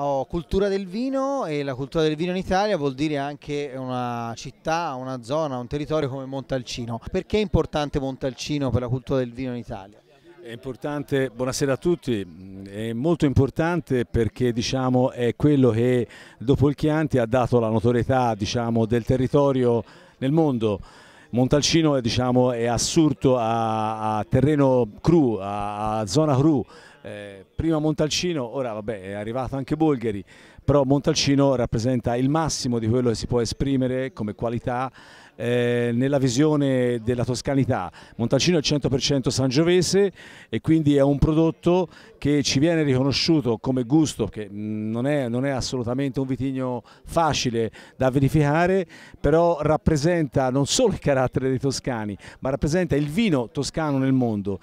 ho cultura del vino e la cultura del vino in Italia vuol dire anche una città, una zona, un territorio come Montalcino. Perché è importante Montalcino per la cultura del vino in Italia? È importante, buonasera a tutti, è molto importante perché diciamo, è quello che dopo il Chianti ha dato la notorietà diciamo, del territorio nel mondo. Montalcino diciamo, è assurdo a, a, terreno cru, a, a zona cru, eh, prima Montalcino, ora vabbè è arrivato anche Bolgheri, però Montalcino rappresenta il massimo di quello che si può esprimere come qualità eh, nella visione della toscanità. Montalcino è 100% sangiovese e quindi è un prodotto che ci viene riconosciuto come gusto, che mm, non è, non è assolutamente un vitigno facile da verificare, però rappresenta non solo il carattere dei toscani, ma rappresenta il vino toscano nel mondo.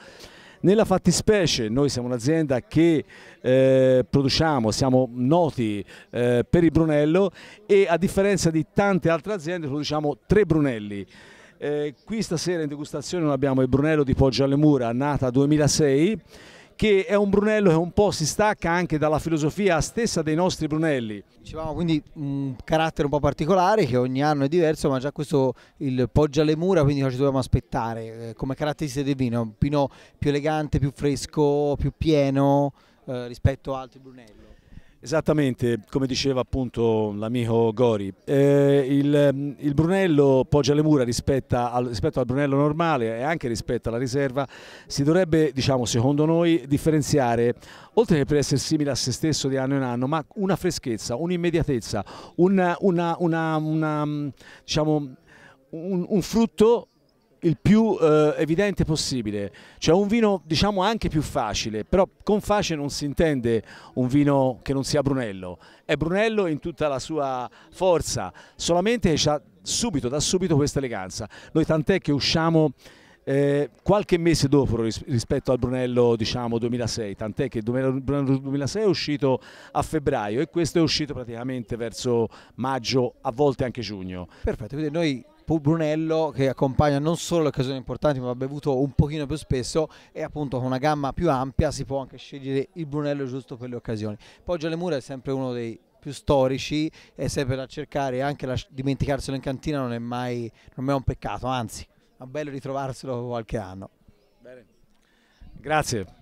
Nella fattispecie noi siamo un'azienda che eh, produciamo, siamo noti eh, per il Brunello e a differenza di tante altre aziende produciamo tre Brunelli. Eh, qui stasera in degustazione abbiamo il Brunello di Poggio alle Mura, nata 2006 che è un Brunello che un po' si stacca anche dalla filosofia stessa dei nostri Brunelli. Dicevamo quindi un carattere un po' particolare che ogni anno è diverso, ma già questo il poggia alle mura, quindi ci dobbiamo aspettare eh, come caratteristiche del vino, un vino più elegante, più fresco, più pieno eh, rispetto a altri Brunello. Esattamente, come diceva appunto l'amico Gori, eh, il, mm, il, Brunello poggia le mura rispetto al, rispetto al, Brunello normale e anche rispetto alla riserva, si dovrebbe, diciamo, secondo noi, differenziare, oltre che per essere simile a se stesso di anno in anno, ma una freschezza, un'immediatezza, una, una, una, mm, diciamo, un, un frutto il più eh, evidente possibile, cioè un vino diciamo anche più facile, però con facile non si intende un vino che non sia Brunello, è Brunello in tutta la sua forza, solamente ha subito, da subito questa eleganza, noi tant'è che usciamo eh, qualche mese dopo rispetto al Brunello diciamo 2006, tant'è che il Brunello 2006 è uscito a febbraio e questo è uscito praticamente verso maggio, a volte anche giugno. Perfetto, quindi noi Brunello che accompagna non solo le occasioni importanti ma va bevuto un pochino più spesso e appunto con una gamma più ampia si può anche scegliere il Brunello giusto per le occasioni. Poggio alle Mura è sempre uno dei più storici e sempre da cercare anche la, dimenticarselo in cantina non è mai non è un peccato, anzi è bello ritrovarselo qualche anno. Bene. Grazie.